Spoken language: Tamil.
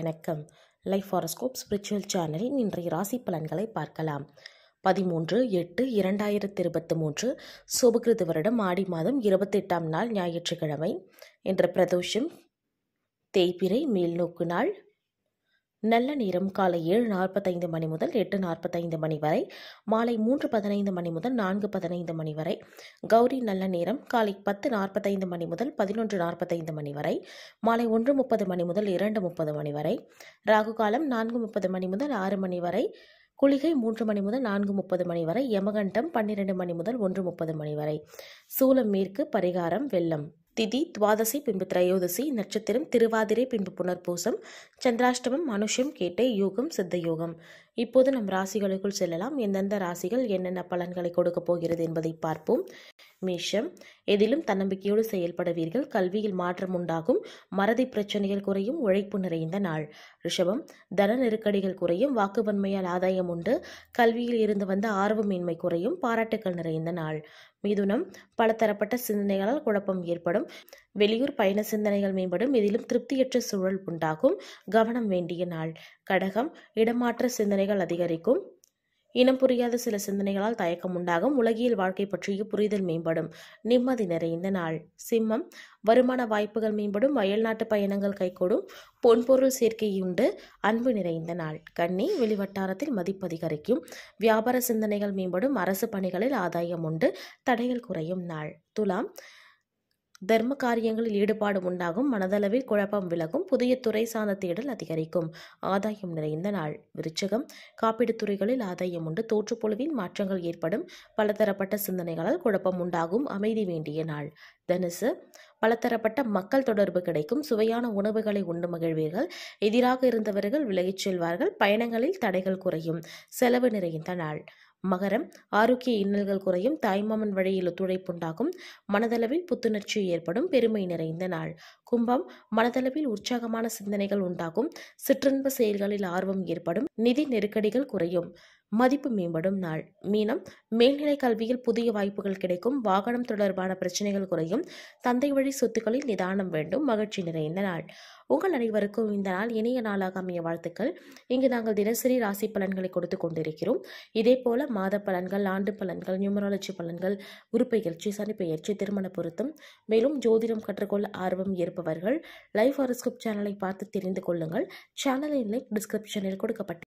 வணக்கம் லைஃப் ஹாரஸ்கோப் ஸ்பிரிச்சுவல் சேனலின் இன்றைய ராசி பலன்களை பார்க்கலாம் பதிமூன்று எட்டு இரண்டாயிரத்தி இருபத்தி மூன்று சுபகிருத வருடம் ஆடி மாதம் இருபத்தெட்டாம் நாள் ஞாயிற்றுக்கிழமை என்ற பிரதோஷம் தேய்பிரை மேல்நோக்கு நாள் நல்ல நேரம் காலை ஏழு நாற்பத்தைந்து மணி முதல் எட்டு நாற்பத்தைந்து மணி வரை மாலை மூன்று பதினைந்து மணி முதல் நான்கு பதினைந்து மணி வரை கௌரி நல்ல நேரம் காலை பத்து நாற்பத்தைந்து மணி முதல் பதினொன்று நாற்பத்தைந்து மணி வரை மாலை ஒன்று முப்பது மணி முதல் இரண்டு முப்பது மணி வரை ராகு காலம் நான்கு முப்பது மணி முதல் ஆறு மணி வரை குளிகை மூன்று மணி முதல் நான்கு முப்பது மணி வரை யமகண்டம் பன்னிரண்டு மணி முதல் ஒன்று முப்பது மணி வரை சூலம் மேற்கு பரிகாரம் வெள்ளம் திதி துவாதசி பின்பு திரையோதசி நட்சத்திரம் திருவாதிரை பின்பு புனர்பூசம் சந்திராஷ்டமம் மனுஷம் கேட்டை யோகம் சித்த யோகம் இப்போது நம் ராசிகளுக்குள் செல்லலாம் எந்தெந்த ராசிகள் என்னென்ன பலன்களை கொடுக்கப் போகிறது என்பதை பார்ப்போம் மேஷம் எதிலும் தன்னம்பிக்கையோடு செயல்படுவீர்கள் கல்வியில் மாற்றம் உண்டாகும் மறதி பிரச்சனைகள் குறையும் உழைப்பு நிறைந்த நாள் ரிஷபம் தன நெருக்கடிகள் குறையும் வாக்குவன்மையால் ஆதாயம் உண்டு கல்வியில் இருந்து வந்த ஆர்வமின்மை குறையும் பாராட்டுக்கள் நிறைந்த நாள் மிதுனம் பலதரப்பட்ட சிந்தனைகளால் குழப்பம் ஏற்படும் வெளியூர் பயண சிந்தனைகள் மேம்படும் இதிலும் திருப்தியற்ற சூழல் உண்டாகும் கவனம் வேண்டிய நாள் கடகம் இடமாற்ற சிந்தனைகள் அதிகரிக்கும் இனம் புரியாத சில சிந்தனைகளால் தயக்கம் உண்டாகும் உலகியல் வாழ்க்கை பற்றிய புரிதல் மேம்படும் நிம்மதி நிறைந்த நாள் சிம்மம் வருமான வாய்ப்புகள் மேம்படும் வயல்நாட்டு பயணங்கள் கைகூடும் பொன்பொருள் சேர்க்கை உண்டு அன்பு நிறைந்த நாள் கண்ணி வெளிவட்டாரத்தில் மதிப்பதிகரிக்கும் வியாபார சிந்தனைகள் மேம்படும் அரசு பணிகளில் ஆதாயம் உண்டு தடைகள் குறையும் நாள் துலாம் தர்ம காரியங்களில் ஈடுபாடு உண்டாகும் மனதளவில் குழப்பம் விலகும் புதிய துறை சார்ந்த தேடல் அதிகரிக்கும் ஆதாயம் நிறைந்த நாள் விருச்சகம் காப்பீடு துறைகளில் ஆதாயம் உண்டு தோற்றுப்பொழுவில் மாற்றங்கள் ஏற்படும் பலதரப்பட்ட சிந்தனைகளால் குழப்பம் உண்டாகும் அமைதி வேண்டிய நாள் தனுசு பலதரப்பட்ட மக்கள் தொடர்பு கிடைக்கும் சுவையான உணவுகளை உண்டு மகிழ்வீர்கள் எதிராக இருந்தவர்கள் விலகிச் செல்வார்கள் பயணங்களில் தடைகள் குறையும் செலவு நிறைந்த நாள் மகரம் ஆரோக்கிய இன்னல்கள் குறையும் தாய்மாமன் வழியில் ஒத்துழைப்புண்டாகும் மனதளவில் புத்துணர்ச்சி ஏற்படும் பெருமை நிறைந்த நாள் கும்பம் மனதளவில் உற்சாகமான சிந்தனைகள் உண்டாகும் சிற்றின்ப செயல்களில் ஆர்வம் ஏற்படும் நிதி நெருக்கடிகள் குறையும் மதிப்பு மேம்படும் நாள் மீனம் மேல்நிலை கல்வியில் புதிய வாய்ப்புகள் கிடைக்கும் வாகனம் தொடர்பான பிரச்சனைகள் குறையும் தந்தை வழி சொத்துக்களில் நிதானம் வேண்டும் மகிழ்ச்சி நிறைந்த நாள் உங்கள் அனைவருக்கும் இந்த நாள் இணைய நாளாக அமைய வாழ்த்துக்கள் இங்கு நாங்கள் தினசரி ராசி பலன்களை கொடுத்து கொண்டிருக்கிறோம் இதே போல மாத பலன்கள் ஆண்டு பலன்கள் நியூமராலஜி பலன்கள் உருப்பெயர்ச்சி சனிப்பெயர்ச்சி திருமண பொருத்தம் மேலும் ஜோதிடம் கற்றுக்கொள்ள ஆர்வம் இருப்பவர்கள் லைஃப் ஹாரோஸ்கோப் சேனலை பார்த்து தெரிந்து கொள்ளுங்கள் சேனலின் லிங்க் டிஸ்கிரிப்ஷனில் கொடுக்கப்பட்டு